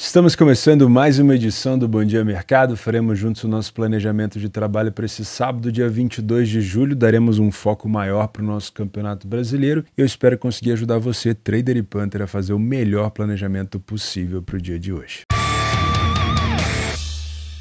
Estamos começando mais uma edição do Bom Dia Mercado. Faremos juntos o nosso planejamento de trabalho para esse sábado, dia 22 de julho. Daremos um foco maior para o nosso campeonato brasileiro. Eu espero conseguir ajudar você, trader e punter, a fazer o melhor planejamento possível para o dia de hoje.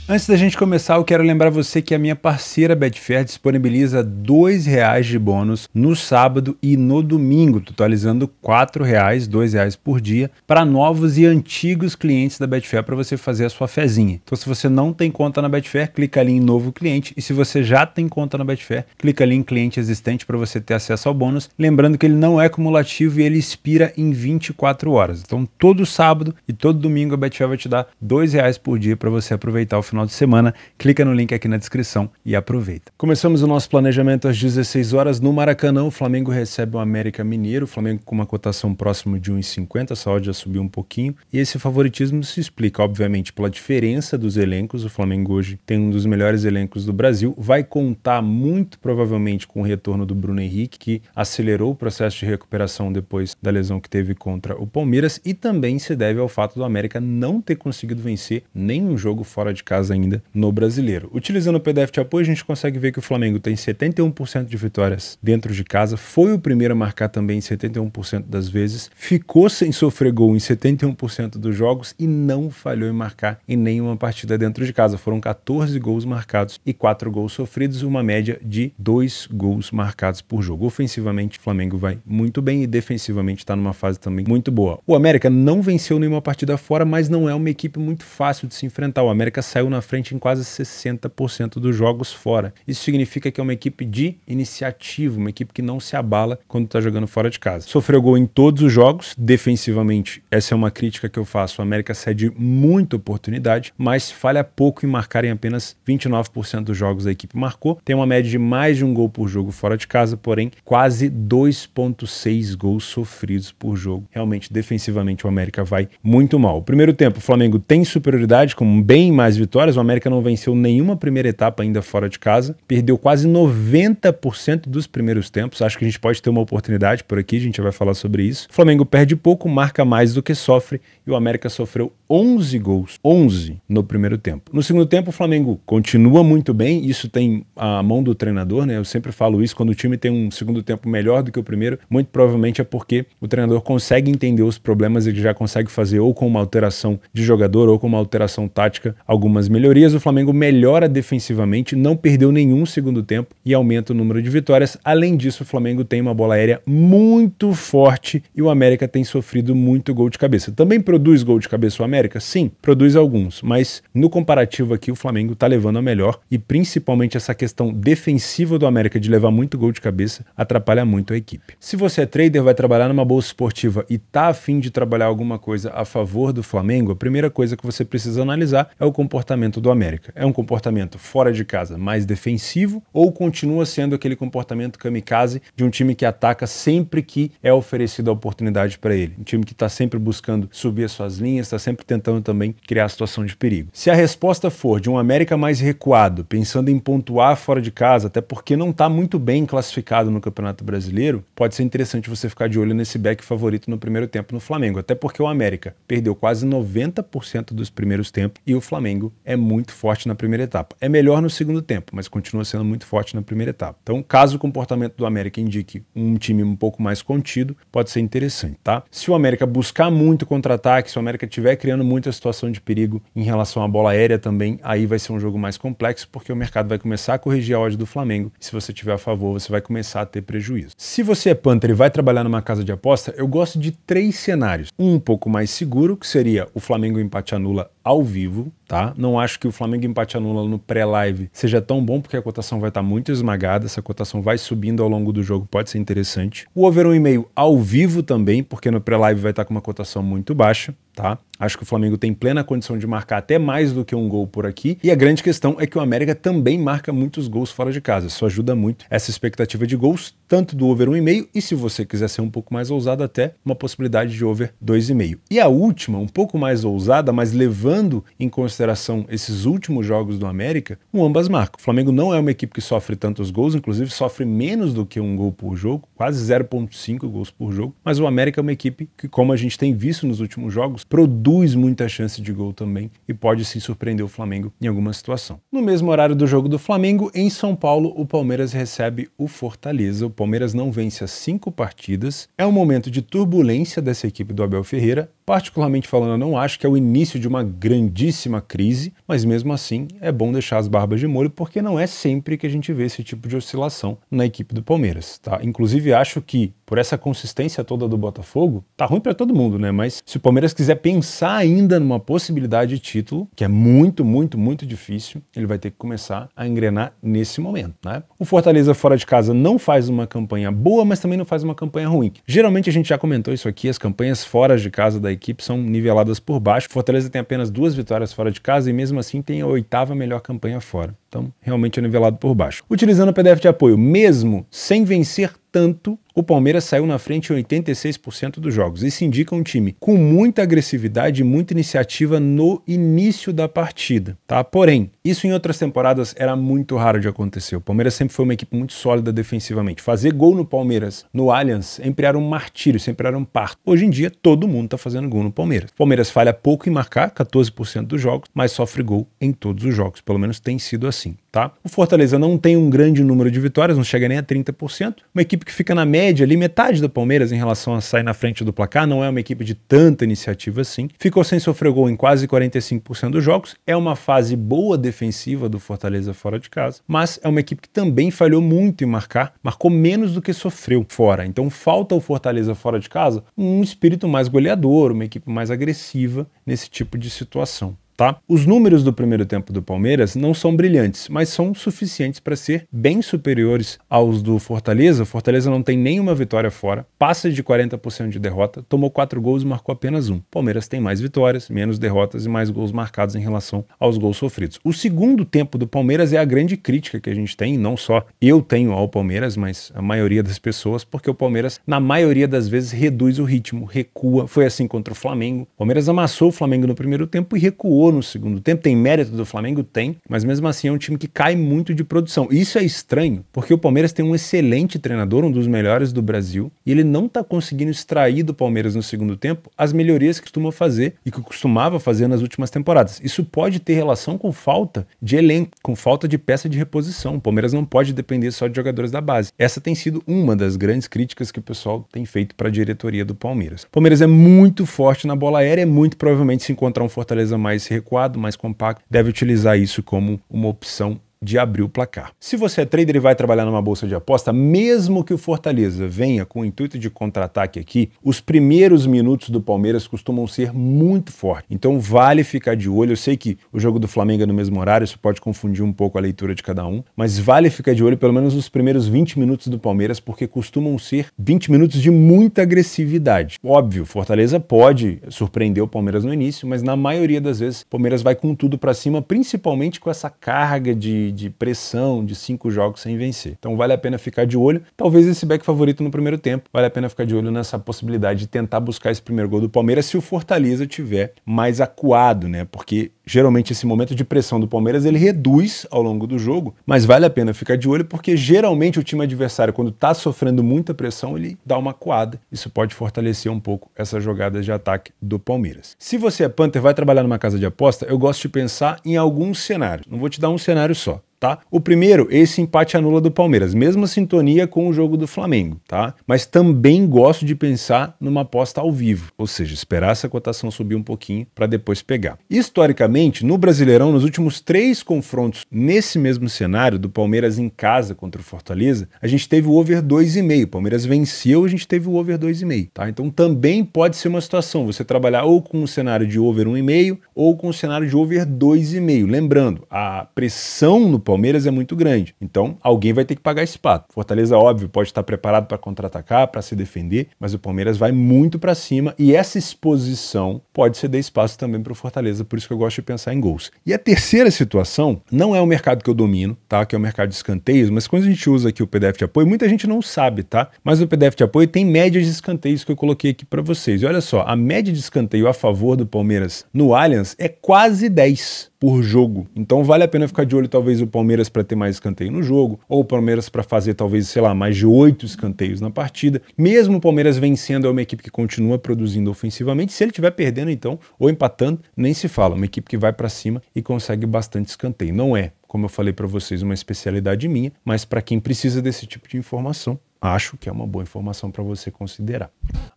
Antes da gente começar, eu quero lembrar você que a minha parceira Betfair disponibiliza R$ reais de bônus no sábado e no domingo, totalizando R$ reais, R$ reais por dia, para novos e antigos clientes da Betfair para você fazer a sua fezinha. Então, se você não tem conta na Betfair, clica ali em novo cliente e se você já tem conta na Betfair, clica ali em cliente existente para você ter acesso ao bônus. Lembrando que ele não é cumulativo e ele expira em 24 horas. Então, todo sábado e todo domingo a Betfair vai te dar R$ reais por dia para você aproveitar o final final de semana, clica no link aqui na descrição e aproveita. Começamos o nosso planejamento às 16 horas no Maracanã. O Flamengo recebe o América Mineiro, o Flamengo com uma cotação próxima de 1,50, essa odd já subiu um pouquinho. E esse favoritismo se explica, obviamente, pela diferença dos elencos. O Flamengo hoje tem um dos melhores elencos do Brasil, vai contar muito provavelmente com o retorno do Bruno Henrique, que acelerou o processo de recuperação depois da lesão que teve contra o Palmeiras e também se deve ao fato do América não ter conseguido vencer nenhum jogo fora de casa ainda no brasileiro. Utilizando o PDF de apoio, a gente consegue ver que o Flamengo tem 71% de vitórias dentro de casa, foi o primeiro a marcar também 71% das vezes, ficou sem sofrer gol em 71% dos jogos e não falhou em marcar em nenhuma partida dentro de casa. Foram 14 gols marcados e 4 gols sofridos, uma média de 2 gols marcados por jogo. Ofensivamente, o Flamengo vai muito bem e defensivamente está numa fase também muito boa. O América não venceu nenhuma partida fora, mas não é uma equipe muito fácil de se enfrentar. O América saiu na na frente em quase 60% dos jogos fora. Isso significa que é uma equipe de iniciativa, uma equipe que não se abala quando está jogando fora de casa. Sofreu gol em todos os jogos, defensivamente, essa é uma crítica que eu faço. O América cede muita oportunidade, mas falha pouco em marcar em apenas 29% dos jogos a equipe marcou. Tem uma média de mais de um gol por jogo fora de casa, porém, quase 2,6 gols sofridos por jogo. Realmente, defensivamente, o América vai muito mal. O primeiro tempo, o Flamengo tem superioridade, com bem mais vitórias o América não venceu nenhuma primeira etapa ainda fora de casa, perdeu quase 90% dos primeiros tempos. Acho que a gente pode ter uma oportunidade por aqui, a gente vai falar sobre isso. O Flamengo perde pouco, marca mais do que sofre e o América sofreu 11 gols, 11 no primeiro tempo. No segundo tempo, o Flamengo continua muito bem, isso tem a mão do treinador, né? Eu sempre falo isso, quando o time tem um segundo tempo melhor do que o primeiro, muito provavelmente é porque o treinador consegue entender os problemas, ele já consegue fazer ou com uma alteração de jogador ou com uma alteração tática algumas melhorias. O Flamengo melhora defensivamente, não perdeu nenhum segundo tempo e aumenta o número de vitórias. Além disso, o Flamengo tem uma bola aérea muito forte e o América tem sofrido muito gol de cabeça. Também produz gol de cabeça o América América? Sim, produz alguns, mas no comparativo aqui o Flamengo está levando a melhor e principalmente essa questão defensiva do América de levar muito gol de cabeça atrapalha muito a equipe. Se você é trader, vai trabalhar numa bolsa esportiva e tá afim de trabalhar alguma coisa a favor do Flamengo, a primeira coisa que você precisa analisar é o comportamento do América. É um comportamento fora de casa mais defensivo ou continua sendo aquele comportamento kamikaze de um time que ataca sempre que é oferecida a oportunidade para ele? Um time que está sempre buscando subir as suas linhas, está sempre tentando também criar a situação de perigo. Se a resposta for de um América mais recuado, pensando em pontuar fora de casa, até porque não está muito bem classificado no Campeonato Brasileiro, pode ser interessante você ficar de olho nesse back favorito no primeiro tempo no Flamengo, até porque o América perdeu quase 90% dos primeiros tempos e o Flamengo é muito forte na primeira etapa. É melhor no segundo tempo, mas continua sendo muito forte na primeira etapa. Então, caso o comportamento do América indique um time um pouco mais contido, pode ser interessante, tá? Se o América buscar muito contra-ataque, se o América estiver criando criando muita situação de perigo em relação à bola aérea também. Aí vai ser um jogo mais complexo, porque o mercado vai começar a corrigir a odd do Flamengo. E se você tiver a favor, você vai começar a ter prejuízo. Se você é Panther e vai trabalhar numa casa de aposta, eu gosto de três cenários. Um um pouco mais seguro, que seria o Flamengo empate anula ao vivo, tá? Não acho que o Flamengo empate anula no pré-live seja tão bom, porque a cotação vai estar tá muito esmagada, essa cotação vai subindo ao longo do jogo, pode ser interessante. O over 1,5 ao vivo também, porque no pré-live vai estar tá com uma cotação muito baixa, tá? Acho que o Flamengo tem plena condição de marcar até mais do que um gol por aqui. E a grande questão é que o América também marca muitos gols fora de casa. Isso ajuda muito essa expectativa de gols, tanto do over 1,5 e se você quiser ser um pouco mais ousado, até uma possibilidade de over 2,5. E a última, um pouco mais ousada, mas levando em consideração consideração esses últimos jogos do América, um ambas marcam. O Flamengo não é uma equipe que sofre tantos gols, inclusive sofre menos do que um gol por jogo, quase 0,5 gols por jogo, mas o América é uma equipe que, como a gente tem visto nos últimos jogos, produz muita chance de gol também e pode sim surpreender o Flamengo em alguma situação. No mesmo horário do jogo do Flamengo, em São Paulo, o Palmeiras recebe o Fortaleza. O Palmeiras não vence as cinco partidas. É um momento de turbulência dessa equipe do Abel Ferreira. Particularmente falando, eu não acho que é o início de uma grandíssima crise, mas mesmo assim é bom deixar as barbas de molho, porque não é sempre que a gente vê esse tipo de oscilação na equipe do Palmeiras. Tá? Inclusive, acho que por essa consistência toda do Botafogo, tá ruim para todo mundo, né? Mas se o Palmeiras quiser pensar ainda numa possibilidade de título, que é muito, muito, muito difícil, ele vai ter que começar a engrenar nesse momento, né? O Fortaleza fora de casa não faz uma campanha boa, mas também não faz uma campanha ruim. Geralmente a gente já comentou isso aqui, as campanhas fora de casa da equipe são niveladas por baixo. O Fortaleza tem apenas duas vitórias fora de casa e mesmo assim tem a oitava melhor campanha fora. Então, realmente é nivelado por baixo. Utilizando o PDF de apoio, mesmo sem vencer tanto, o Palmeiras saiu na frente em 86% dos jogos. Isso indica um time com muita agressividade e muita iniciativa no início da partida, tá? Porém, isso em outras temporadas era muito raro de acontecer. O Palmeiras sempre foi uma equipe muito sólida defensivamente. Fazer gol no Palmeiras, no Allianz, sempre era um martírio, sempre era um parto. Hoje em dia, todo mundo tá fazendo gol no Palmeiras. O Palmeiras falha pouco em marcar, 14% dos jogos, mas sofre gol em todos os jogos. Pelo menos tem sido assim, tá? O Fortaleza não tem um grande número de vitórias, não chega nem a 30%. Uma equipe que fica na média média ali, metade do Palmeiras em relação a sair na frente do placar, não é uma equipe de tanta iniciativa assim. Ficou sem sofrer gol em quase 45% dos jogos, é uma fase boa defensiva do Fortaleza fora de casa, mas é uma equipe que também falhou muito em marcar, marcou menos do que sofreu fora. Então falta o Fortaleza fora de casa um espírito mais goleador, uma equipe mais agressiva nesse tipo de situação tá? Os números do primeiro tempo do Palmeiras não são brilhantes, mas são suficientes para ser bem superiores aos do Fortaleza. O Fortaleza não tem nenhuma vitória fora, passa de 40% de derrota, tomou quatro gols e marcou apenas um. Palmeiras tem mais vitórias, menos derrotas e mais gols marcados em relação aos gols sofridos. O segundo tempo do Palmeiras é a grande crítica que a gente tem, não só eu tenho ao Palmeiras, mas a maioria das pessoas, porque o Palmeiras, na maioria das vezes, reduz o ritmo, recua. Foi assim contra o Flamengo. O Palmeiras amassou o Flamengo no primeiro tempo e recuou no segundo tempo. Tem mérito do Flamengo? Tem, mas mesmo assim é um time que cai muito de produção. Isso é estranho, porque o Palmeiras tem um excelente treinador, um dos melhores do Brasil, e ele não tá conseguindo extrair do Palmeiras no segundo tempo as melhorias que costuma fazer e que costumava fazer nas últimas temporadas. Isso pode ter relação com falta de elenco, com falta de peça de reposição. O Palmeiras não pode depender só de jogadores da base. Essa tem sido uma das grandes críticas que o pessoal tem feito para a diretoria do Palmeiras. O Palmeiras é muito forte na bola aérea, é muito provavelmente se encontrar um Fortaleza mais recuado, mais compacto, deve utilizar isso como uma opção de abrir o placar. Se você é trader e vai trabalhar numa bolsa de aposta, mesmo que o Fortaleza venha com o intuito de contra-ataque aqui, os primeiros minutos do Palmeiras costumam ser muito fortes. Então vale ficar de olho. Eu sei que o jogo do Flamengo é no mesmo horário, isso pode confundir um pouco a leitura de cada um, mas vale ficar de olho pelo menos nos primeiros 20 minutos do Palmeiras, porque costumam ser 20 minutos de muita agressividade. Óbvio, Fortaleza pode surpreender o Palmeiras no início, mas na maioria das vezes o Palmeiras vai com tudo para cima, principalmente com essa carga de de, pressão, de cinco jogos sem vencer. Então vale a pena ficar de olho. Talvez esse back favorito no primeiro tempo. Vale a pena ficar de olho nessa possibilidade de tentar buscar esse primeiro gol do Palmeiras se o Fortaleza tiver mais acuado, né? Porque geralmente esse momento de pressão do Palmeiras ele reduz ao longo do jogo, mas vale a pena ficar de olho porque geralmente o time adversário quando está sofrendo muita pressão ele dá uma coada. Isso pode fortalecer um pouco essas jogadas de ataque do Palmeiras. Se você é Panther vai trabalhar numa casa de aposta, eu gosto de pensar em alguns cenários. Não vou te dar um cenário só tá? O primeiro, esse empate anula do Palmeiras, mesma sintonia com o jogo do Flamengo, tá? Mas também gosto de pensar numa aposta ao vivo, ou seja, esperar essa cotação subir um pouquinho para depois pegar. Historicamente, no Brasileirão, nos últimos três confrontos nesse mesmo cenário do Palmeiras em casa contra o Fortaleza, a gente teve o over 2,5. O Palmeiras venceu, a gente teve o over 2,5, tá? Então também pode ser uma situação você trabalhar ou com um cenário de over 1,5 ou com um cenário de over 2,5. Lembrando, a pressão no Palmeiras é muito grande. Então, alguém vai ter que pagar esse pato. Fortaleza, óbvio, pode estar preparado para contra-atacar, para se defender, mas o Palmeiras vai muito para cima e essa exposição pode ceder espaço também para o Fortaleza, por isso que eu gosto de pensar em gols. E a terceira situação não é o mercado que eu domino, tá? Que é o mercado de escanteios, mas quando a gente usa aqui o PDF de apoio, muita gente não sabe, tá? Mas o PDF de apoio tem médias de escanteios que eu coloquei aqui para vocês. E olha só, a média de escanteio a favor do Palmeiras no Allianz é quase 10 por jogo. Então vale a pena ficar de olho talvez o Palmeiras para ter mais escanteio no jogo, ou o Palmeiras para fazer talvez, sei lá, mais de oito escanteios na partida. Mesmo o Palmeiras vencendo é uma equipe que continua produzindo ofensivamente. Se ele estiver perdendo então ou empatando, nem se fala, uma equipe que vai para cima e consegue bastante escanteio. Não é como eu falei para vocês, uma especialidade minha, mas para quem precisa desse tipo de informação, Acho que é uma boa informação para você considerar.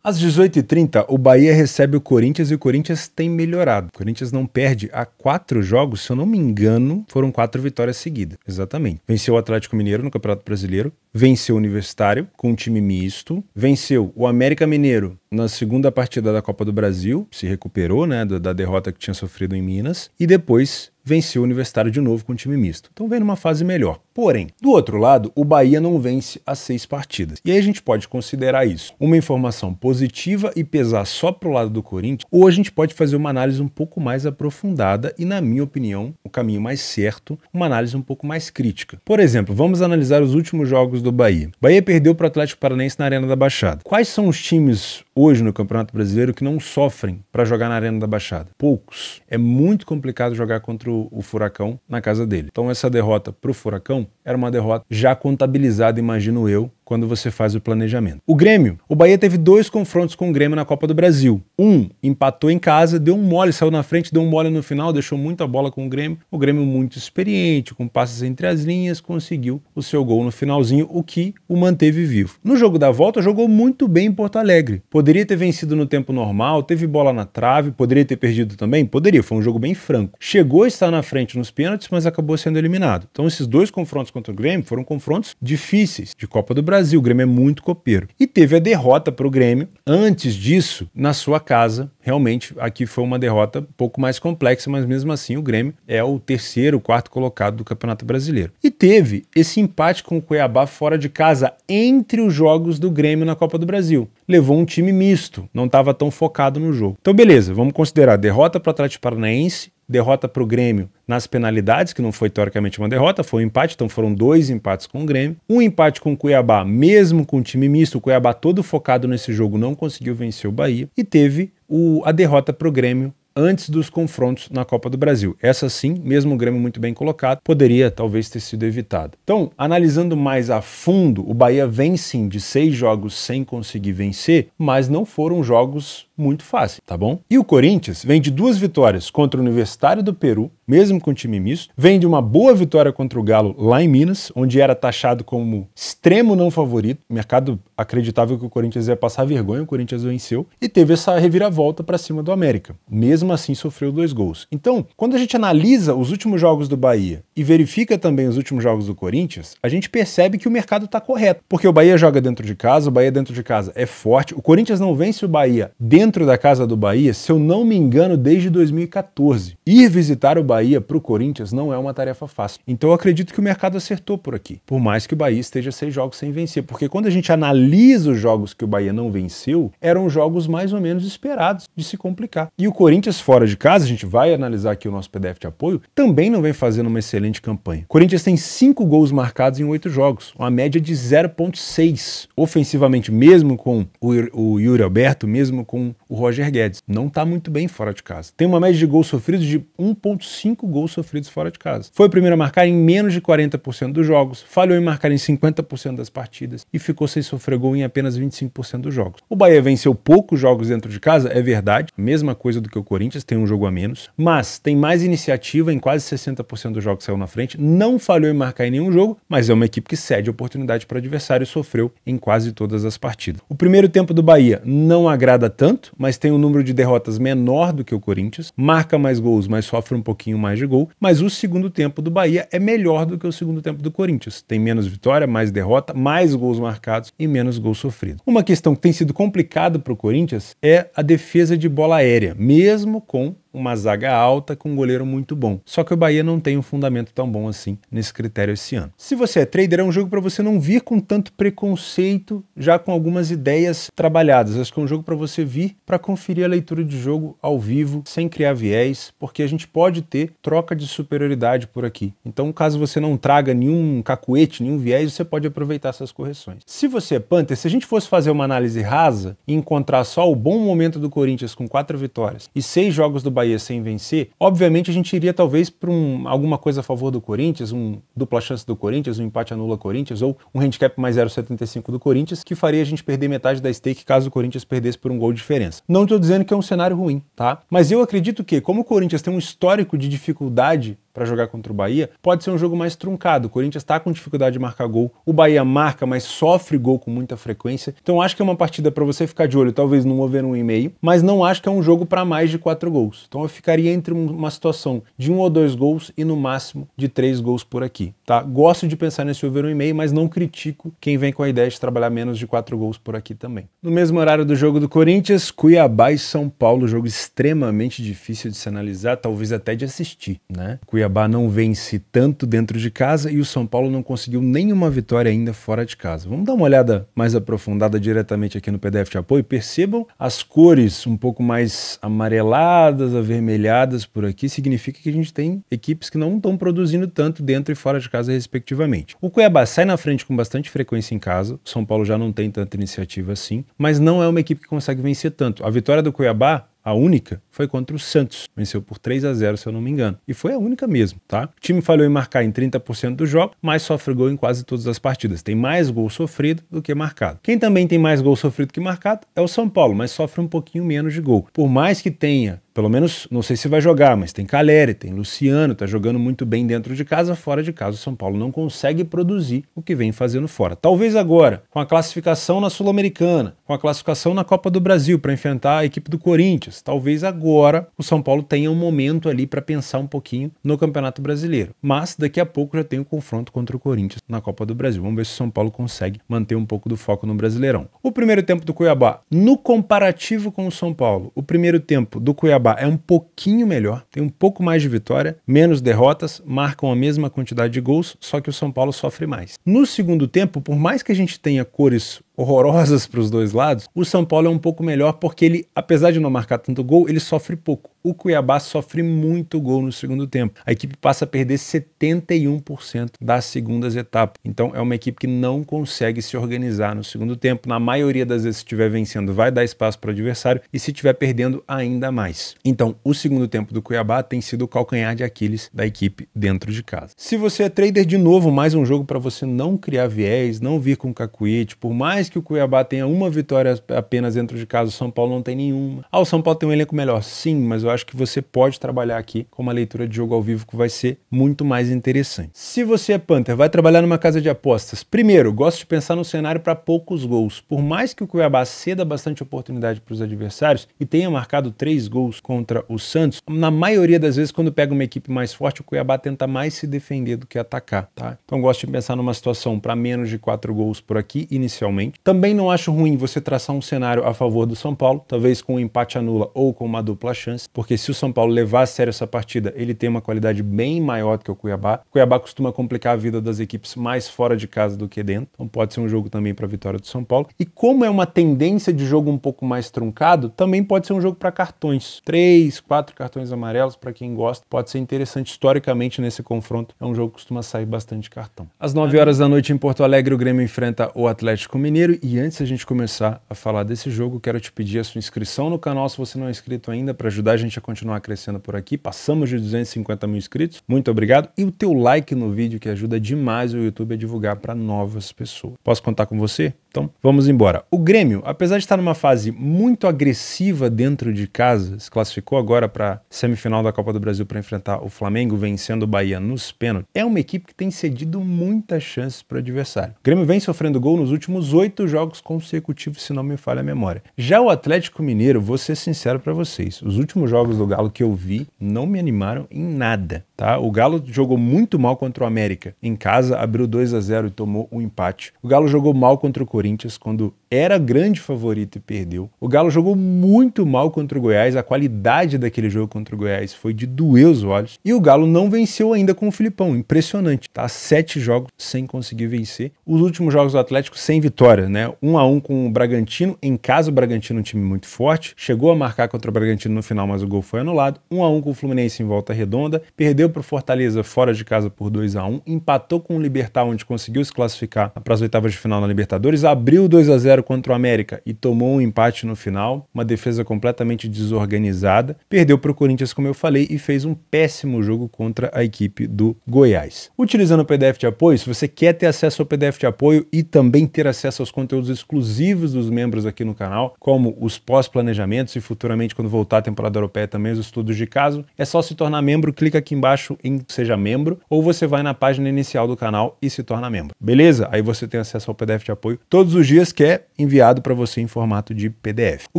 Às 18h30, o Bahia recebe o Corinthians e o Corinthians tem melhorado. O Corinthians não perde há quatro jogos, se eu não me engano, foram quatro vitórias seguidas. Exatamente. Venceu o Atlético Mineiro no Campeonato Brasileiro, venceu o Universitário com um time misto, venceu o América Mineiro na segunda partida da Copa do Brasil, se recuperou né, da derrota que tinha sofrido em Minas, e depois venceu o Universitário de novo com um time misto. Então vem numa fase melhor. Porém, do outro lado, o Bahia não vence as seis partidas. E aí a gente pode considerar isso uma informação positiva e pesar só para o lado do Corinthians, ou a gente pode fazer uma análise um pouco mais aprofundada e, na minha opinião, o caminho mais certo, uma análise um pouco mais crítica. Por exemplo, vamos analisar os últimos jogos do Bahia. Bahia perdeu para o Atlético Paranaense na Arena da Baixada. Quais são os times hoje no Campeonato Brasileiro que não sofrem para jogar na Arena da Baixada? Poucos. É muito complicado jogar contra o Furacão na casa dele. Então essa derrota para o Furacão era uma derrota já contabilizada, imagino eu, quando você faz o planejamento. O Grêmio. O Bahia teve dois confrontos com o Grêmio na Copa do Brasil. Um empatou em casa, deu um mole, saiu na frente, deu um mole no final, deixou muita bola com o Grêmio. O Grêmio muito experiente, com passes entre as linhas, conseguiu o seu gol no finalzinho, o que o manteve vivo. No jogo da volta, jogou muito bem em Porto Alegre. Poderia ter vencido no tempo normal, teve bola na trave, poderia ter perdido também? Poderia, foi um jogo bem franco. Chegou a estar na frente nos pênaltis, mas acabou sendo eliminado. Então esses dois confrontos contra o Grêmio foram confrontos difíceis de Copa do Brasil Brasil. O Grêmio é muito copeiro. E teve a derrota para o Grêmio. Antes disso, na sua casa, realmente aqui foi uma derrota um pouco mais complexa, mas mesmo assim o Grêmio é o terceiro, quarto colocado do Campeonato Brasileiro. E teve esse empate com o Cuiabá fora de casa entre os jogos do Grêmio na Copa do Brasil. Levou um time misto, não estava tão focado no jogo. Então beleza, vamos considerar derrota para o Atlético Paranaense derrota para o Grêmio nas penalidades, que não foi teoricamente uma derrota, foi um empate, então foram dois empates com o Grêmio. Um empate com o Cuiabá, mesmo com o time misto, o Cuiabá todo focado nesse jogo não conseguiu vencer o Bahia. E teve o, a derrota para o Grêmio antes dos confrontos na Copa do Brasil. Essa sim, mesmo o Grêmio muito bem colocado, poderia talvez ter sido evitado. Então, analisando mais a fundo, o Bahia vem sim de seis jogos sem conseguir vencer, mas não foram jogos muito fáceis, tá bom? E o Corinthians vem de duas vitórias contra o Universitário do Peru mesmo com time misto. Vem de uma boa vitória contra o Galo lá em Minas, onde era taxado como extremo não favorito. Mercado acreditava que o Corinthians ia passar vergonha, o Corinthians venceu e teve essa reviravolta para cima do América. Mesmo assim, sofreu dois gols. Então, quando a gente analisa os últimos jogos do Bahia e verifica também os últimos jogos do Corinthians, a gente percebe que o mercado está correto, porque o Bahia joga dentro de casa, o Bahia dentro de casa é forte. O Corinthians não vence o Bahia dentro da casa do Bahia, se eu não me engano, desde 2014. Ir visitar o Bahia Bahia para o Corinthians não é uma tarefa fácil. Então eu acredito que o mercado acertou por aqui, por mais que o Bahia esteja seis jogos sem vencer, porque quando a gente analisa os jogos que o Bahia não venceu, eram jogos mais ou menos esperados de se complicar. E o Corinthians fora de casa, a gente vai analisar aqui o nosso PDF de apoio, também não vem fazendo uma excelente campanha. O Corinthians tem cinco gols marcados em oito jogos, uma média de 0.6. Ofensivamente, mesmo com o Yuri Alberto, mesmo com o Roger Guedes, não está muito bem fora de casa. Tem uma média de gols sofridos de 1.5 cinco gols sofridos fora de casa. Foi o primeiro a marcar em menos de 40% dos jogos, falhou em marcar em 50% das partidas e ficou sem sofrer gol em apenas 25% dos jogos. O Bahia venceu poucos jogos dentro de casa, é verdade, mesma coisa do que o Corinthians, tem um jogo a menos, mas tem mais iniciativa em quase 60% dos jogos que saiu na frente, não falhou em marcar em nenhum jogo, mas é uma equipe que cede oportunidade para o adversário e sofreu em quase todas as partidas. O primeiro tempo do Bahia não agrada tanto, mas tem um número de derrotas menor do que o Corinthians, marca mais gols, mas sofre um pouquinho pouquinho mais de gol, mas o segundo tempo do Bahia é melhor do que o segundo tempo do Corinthians. Tem menos vitória, mais derrota, mais gols marcados e menos gols sofridos. Uma questão que tem sido complicada para o Corinthians é a defesa de bola aérea, mesmo com uma zaga alta com um goleiro muito bom. Só que o Bahia não tem um fundamento tão bom assim nesse critério esse ano. Se você é trader, é um jogo para você não vir com tanto preconceito, já com algumas ideias trabalhadas. Acho que é um jogo para você vir para conferir a leitura de jogo ao vivo, sem criar viés, porque a gente pode ter troca de superioridade por aqui. Então, caso você não traga nenhum cacuete, nenhum viés, você pode aproveitar essas correções. Se você é Panther, se a gente fosse fazer uma análise rasa e encontrar só o bom momento do Corinthians com quatro vitórias e seis jogos do Bahia Bahia sem vencer, obviamente a gente iria talvez para um, alguma coisa a favor do Corinthians, um dupla chance do Corinthians, um empate anula Corinthians ou um handicap mais 0,75 do Corinthians, que faria a gente perder metade da stake caso o Corinthians perdesse por um gol de diferença. Não estou dizendo que é um cenário ruim, tá? Mas eu acredito que, como o Corinthians tem um histórico de dificuldade para jogar contra o Bahia, pode ser um jogo mais truncado. O Corinthians está com dificuldade de marcar gol, o Bahia marca, mas sofre gol com muita frequência. Então acho que é uma partida para você ficar de olho, talvez no over 1,5, mas não acho que é um jogo para mais de 4 gols. Então eu ficaria entre uma situação de um ou dois gols e no máximo de três gols por aqui, tá? Gosto de pensar nesse over 1,5, mas não critico quem vem com a ideia de trabalhar menos de 4 gols por aqui também. No mesmo horário do jogo do Corinthians, Cuiabá e São Paulo, jogo extremamente difícil de se analisar, talvez até de assistir, né? Cuiabá Cuiabá não vence tanto dentro de casa e o São Paulo não conseguiu nenhuma vitória ainda fora de casa. Vamos dar uma olhada mais aprofundada diretamente aqui no PDF de apoio. Percebam as cores um pouco mais amareladas, avermelhadas por aqui, significa que a gente tem equipes que não estão produzindo tanto dentro e fora de casa, respectivamente. O Cuiabá sai na frente com bastante frequência em casa, o São Paulo já não tem tanta iniciativa assim, mas não é uma equipe que consegue vencer tanto. A vitória do Cuiabá a única foi contra o Santos. Venceu por 3 a 0 se eu não me engano. E foi a única mesmo, tá? O time falhou em marcar em 30% do jogo, mas sofre gol em quase todas as partidas. Tem mais gol sofrido do que marcado. Quem também tem mais gol sofrido que marcado é o São Paulo, mas sofre um pouquinho menos de gol. Por mais que tenha pelo menos, não sei se vai jogar, mas tem Caleri, tem Luciano, tá jogando muito bem dentro de casa, fora de casa o São Paulo não consegue produzir o que vem fazendo fora. Talvez agora, com a classificação na Sul-Americana, com a classificação na Copa do Brasil para enfrentar a equipe do Corinthians, talvez agora o São Paulo tenha um momento ali para pensar um pouquinho no Campeonato Brasileiro. Mas daqui a pouco já tem o um confronto contra o Corinthians na Copa do Brasil. Vamos ver se o São Paulo consegue manter um pouco do foco no Brasileirão. O primeiro tempo do Cuiabá, no comparativo com o São Paulo, o primeiro tempo do Cuiabá Cuiabá é um pouquinho melhor, tem um pouco mais de vitória, menos derrotas, marcam a mesma quantidade de gols, só que o São Paulo sofre mais. No segundo tempo, por mais que a gente tenha cores horrorosas para os dois lados, o São Paulo é um pouco melhor porque ele, apesar de não marcar tanto gol, ele sofre pouco. O Cuiabá sofre muito gol no segundo tempo. A equipe passa a perder 71% das segundas etapas. Então é uma equipe que não consegue se organizar no segundo tempo. Na maioria das vezes, se estiver vencendo, vai dar espaço para o adversário e se estiver perdendo, ainda mais. Então, o segundo tempo do Cuiabá tem sido o calcanhar de Aquiles da equipe dentro de casa. Se você é trader de novo, mais um jogo para você não criar viés, não vir com cacuete, por mais que o Cuiabá tenha uma vitória apenas dentro de casa, o São Paulo não tem nenhuma. Ah, o São Paulo tem um elenco melhor. Sim, mas eu acho que você pode trabalhar aqui com uma leitura de jogo ao vivo que vai ser muito mais interessante. Se você é Panther, vai trabalhar numa casa de apostas. Primeiro, gosto de pensar no cenário para poucos gols. Por mais que o Cuiabá ceda bastante oportunidade para os adversários e tenha marcado três gols contra o Santos, na maioria das vezes, quando pega uma equipe mais forte, o Cuiabá tenta mais se defender do que atacar, tá? Então gosto de pensar numa situação para menos de quatro gols por aqui inicialmente. Também não acho ruim você traçar um cenário a favor do São Paulo, talvez com um empate anula ou com uma dupla chance, porque se o São Paulo levar a sério essa partida, ele tem uma qualidade bem maior do que o Cuiabá. O Cuiabá costuma complicar a vida das equipes mais fora de casa do que dentro, então pode ser um jogo também para a vitória do São Paulo. E como é uma tendência de jogo um pouco mais truncado, também pode ser um jogo para cartões. Três, quatro cartões amarelos, para quem gosta, pode ser interessante historicamente nesse confronto. É um jogo que costuma sair bastante cartão. Às 9 uhum. horas da noite em Porto Alegre, o Grêmio enfrenta o Atlético Mineiro. Primeiro, e antes a gente começar a falar desse jogo, quero te pedir a sua inscrição no canal se você não é inscrito ainda, para ajudar a gente a continuar crescendo por aqui. Passamos de 250 mil inscritos, muito obrigado. E o teu like no vídeo, que ajuda demais o YouTube a divulgar para novas pessoas. Posso contar com você? Então vamos embora. O Grêmio, apesar de estar numa fase muito agressiva dentro de casa, se classificou agora para semifinal da Copa do Brasil para enfrentar o Flamengo, vencendo o Bahia nos pênaltis. É uma equipe que tem cedido muitas chances para o adversário. O Grêmio vem sofrendo gol nos últimos oito oito jogos consecutivos, se não me falha a memória. Já o Atlético Mineiro, vou ser sincero para vocês, os últimos jogos do Galo que eu vi não me animaram em nada, tá? O Galo jogou muito mal contra o América. Em casa, abriu 2 a 0 e tomou um empate. O Galo jogou mal contra o Corinthians quando era grande favorito e perdeu. O Galo jogou muito mal contra o Goiás, a qualidade daquele jogo contra o Goiás foi de doer os olhos. E o Galo não venceu ainda com o Filipão, impressionante, tá? Sete jogos sem conseguir vencer. Os últimos jogos do Atlético sem vitória vitória, né? Um a um com o Bragantino. Em casa, o Bragantino é um time muito forte. Chegou a marcar contra o Bragantino no final, mas o gol foi anulado. Um a um com o Fluminense em volta redonda. Perdeu para o Fortaleza fora de casa por 2 a 1 Empatou com o Libertar, onde conseguiu se classificar para as oitavas de final na Libertadores. Abriu 2 a 0 contra o América e tomou um empate no final. Uma defesa completamente desorganizada. Perdeu para o Corinthians, como eu falei, e fez um péssimo jogo contra a equipe do Goiás. Utilizando o PDF de apoio, se você quer ter acesso ao PDF de apoio e também ter acesso aos aos conteúdos exclusivos dos membros aqui no canal, como os pós-planejamentos e futuramente, quando voltar a temporada europeia, também os estudos de caso, é só se tornar membro, clica aqui embaixo em Seja Membro, ou você vai na página inicial do canal e se torna membro. Beleza? Aí você tem acesso ao PDF de apoio todos os dias, que é enviado para você em formato de PDF. O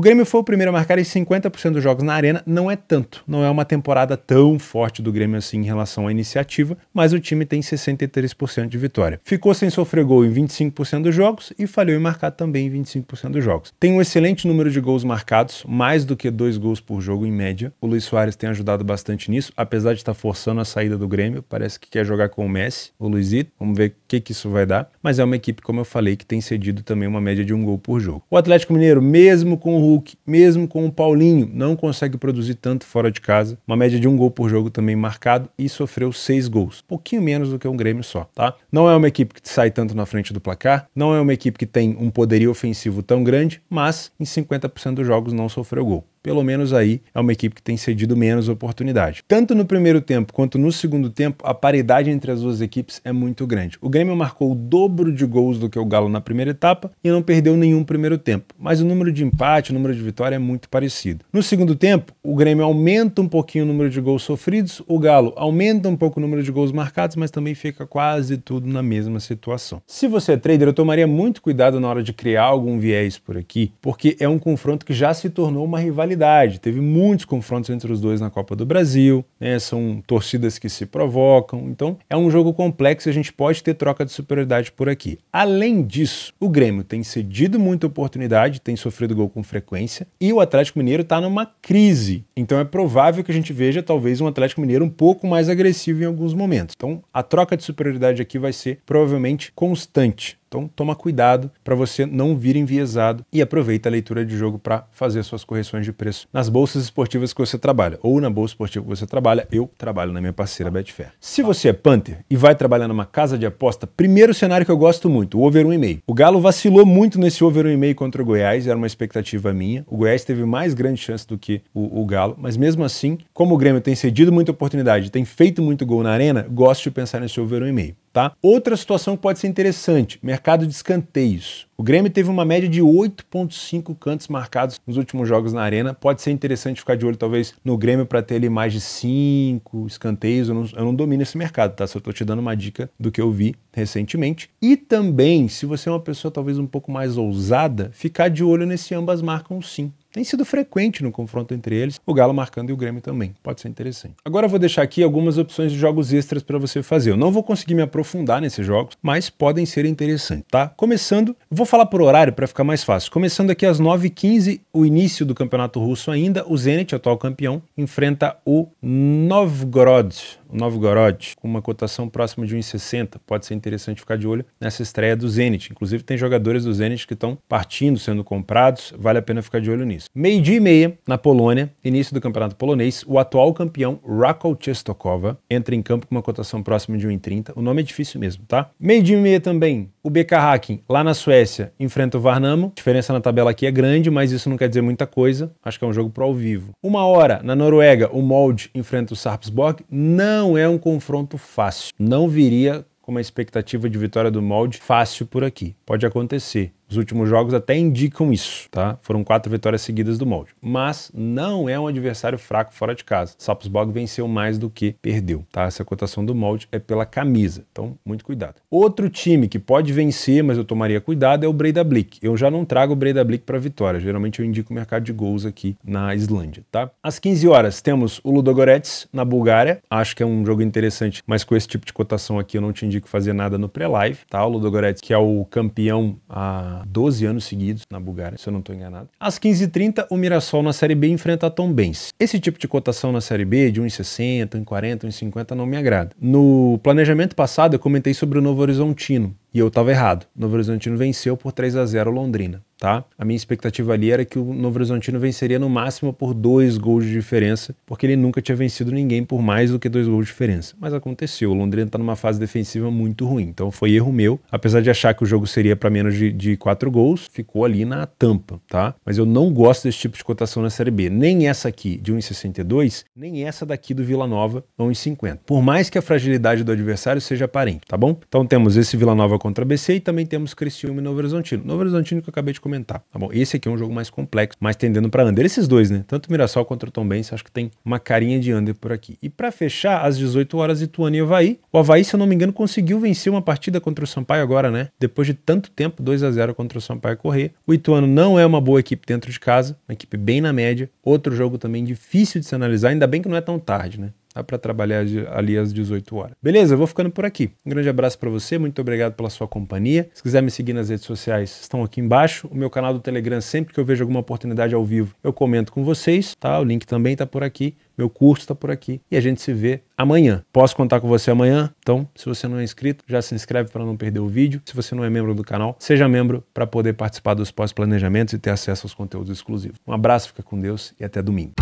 Grêmio foi o primeiro a marcar em 50% dos jogos na arena, não é tanto, não é uma temporada tão forte do Grêmio assim em relação à iniciativa, mas o time tem 63% de vitória. Ficou sem sofrer gol em 25% dos jogos e faz falhou em marcar também 25% dos jogos. Tem um excelente número de gols marcados, mais do que dois gols por jogo em média. O Luiz Soares tem ajudado bastante nisso, apesar de estar forçando a saída do Grêmio, parece que quer jogar com o Messi, o Luizito, vamos ver o que, que isso vai dar. Mas é uma equipe, como eu falei, que tem cedido também uma média de um gol por jogo. O Atlético Mineiro, mesmo com o Hulk, mesmo com o Paulinho, não consegue produzir tanto fora de casa, uma média de um gol por jogo também marcado e sofreu seis gols, pouquinho menos do que um Grêmio só, tá? Não é uma equipe que sai tanto na frente do placar, não é uma equipe que tem um poderio ofensivo tão grande, mas em 50% dos jogos não sofreu gol pelo menos aí é uma equipe que tem cedido menos oportunidade. Tanto no primeiro tempo quanto no segundo tempo, a paridade entre as duas equipes é muito grande. O Grêmio marcou o dobro de gols do que o Galo na primeira etapa e não perdeu nenhum primeiro tempo, mas o número de empate, o número de vitória é muito parecido. No segundo tempo, o Grêmio aumenta um pouquinho o número de gols sofridos, o Galo aumenta um pouco o número de gols marcados, mas também fica quase tudo na mesma situação. Se você é trader, eu tomaria muito cuidado na hora de criar algum viés por aqui, porque é um confronto que já se tornou uma rivalidade rivalidade. Teve muitos confrontos entre os dois na Copa do Brasil, né? São torcidas que se provocam. Então, é um jogo complexo e a gente pode ter troca de superioridade por aqui. Além disso, o Grêmio tem cedido muita oportunidade, tem sofrido gol com frequência e o Atlético Mineiro está numa crise. Então, é provável que a gente veja talvez um Atlético Mineiro um pouco mais agressivo em alguns momentos. Então, a troca de superioridade aqui vai ser provavelmente constante. Então toma cuidado para você não vir enviesado e aproveita a leitura de jogo para fazer suas correções de preço nas bolsas esportivas que você trabalha ou na bolsa esportiva que você trabalha. Eu trabalho na minha parceira Betfair. Se você é punter e vai trabalhar numa casa de aposta, primeiro cenário que eu gosto muito, o over 1,5. O Galo vacilou muito nesse over 1,5 contra o Goiás, era uma expectativa minha. O Goiás teve mais grande chance do que o, o Galo, mas mesmo assim, como o Grêmio tem cedido muita oportunidade, tem feito muito gol na arena, gosto de pensar nesse over 1,5. Tá? Outra situação que pode ser interessante, mercado de escanteios. O Grêmio teve uma média de 8.5 cantos marcados nos últimos jogos na arena. Pode ser interessante ficar de olho, talvez, no Grêmio para ter ali mais de 5 escanteios. Eu não, eu não, domino esse mercado, tá? Só estou te dando uma dica do que eu vi recentemente. E também, se você é uma pessoa talvez um pouco mais ousada, ficar de olho nesse ambas marcam sim. Tem sido frequente no confronto entre eles, o Galo marcando e o Grêmio também. Pode ser interessante. Agora eu vou deixar aqui algumas opções de jogos extras para você fazer. Eu não vou conseguir me aprofundar nesses jogos, mas podem ser interessantes, tá? Começando, vou falar por horário para ficar mais fácil. Começando aqui às 9h15, o início do Campeonato Russo ainda, o Zenit, atual campeão, enfrenta o Novgorod, Novgorod com uma cotação próxima de 1,60, pode ser interessante ficar de olho nessa estreia do Zenit. Inclusive, tem jogadores do Zenit que estão partindo, sendo comprados, vale a pena ficar de olho nisso. Meio-dia e meia, na Polônia, início do campeonato polonês, o atual campeão Rako Częstochowa entra em campo com uma cotação próxima de 1,30. O nome é difícil mesmo, tá? Meio-dia e meia também, o BK Hacking, lá na Suécia, enfrenta o Varnamo. A diferença na tabela aqui é grande, mas isso não quer dizer muita coisa. Acho que é um jogo pro ao vivo. Uma hora, na Noruega, o Molde enfrenta o Sarpsborg. Não não é um confronto fácil. Não viria com uma expectativa de vitória do molde fácil por aqui. Pode acontecer. Os últimos jogos até indicam isso, tá? Foram quatro vitórias seguidas do molde. Mas não é um adversário fraco fora de casa. Sapsborg venceu mais do que perdeu, tá? Essa cotação do molde é pela camisa, então muito cuidado. Outro time que pode vencer, mas eu tomaria cuidado, é o Breda Blick. Eu já não trago o Breda Blick para vitória, geralmente eu indico o mercado de gols aqui na Islândia, tá? Às 15 horas temos o Ludogorets na Bulgária, acho que é um jogo interessante, mas com esse tipo de cotação aqui eu não te indico fazer nada no pré-live, tá? O Ludogorets que é o campeão a 12 anos seguidos na Bulgária, se eu não estou enganado. Às 15h30, o Mirassol na Série B enfrenta a Tombense. Esse tipo de cotação na Série B, de 1,60, 1,40, 1,50, não me agrada. No planejamento passado, eu comentei sobre o Novo Horizontino, e eu estava errado. O Novo Horizontino venceu por 3 a 0 Londrina, tá? A minha expectativa ali era que o Novo Horizontino venceria no máximo por dois gols de diferença, porque ele nunca tinha vencido ninguém por mais do que dois gols de diferença. Mas aconteceu. O Londrina está numa fase defensiva muito ruim. Então foi erro meu. Apesar de achar que o jogo seria para menos de, de quatro gols, ficou ali na tampa, tá? Mas eu não gosto desse tipo de cotação na Série B. Nem essa aqui de 1,62, nem essa daqui do Vila Nova, 1,50. Por mais que a fragilidade do adversário seja aparente, tá bom? Então temos esse Vila Nova contra a BC e também temos Criciúma e Novo Horizontino. Novo Horizontino que eu acabei de comentar, tá bom? Esse aqui é um jogo mais complexo, mais tendendo para under. Esses dois, né? Tanto o Mirassol contra o Tombense, acho que tem uma carinha de under por aqui. E para fechar, às 18 horas, Ituano e Havaí. O Havaí, se eu não me engano, conseguiu vencer uma partida contra o Sampaio agora, né? Depois de tanto tempo, 2 a 0 contra o Sampaio Correr. O Ituano não é uma boa equipe dentro de casa, uma equipe bem na média. Outro jogo também difícil de se analisar, ainda bem que não é tão tarde, né? Dá para trabalhar ali às 18 horas. Beleza, eu vou ficando por aqui. Um grande abraço para você, muito obrigado pela sua companhia. Se quiser me seguir nas redes sociais, estão aqui embaixo. O meu canal do Telegram, sempre que eu vejo alguma oportunidade ao vivo, eu comento com vocês, tá? O link também está por aqui, meu curso está por aqui e a gente se vê amanhã. Posso contar com você amanhã? Então, se você não é inscrito, já se inscreve para não perder o vídeo. Se você não é membro do canal, seja membro para poder participar dos pós-planejamentos e ter acesso aos conteúdos exclusivos. Um abraço, fica com Deus e até domingo.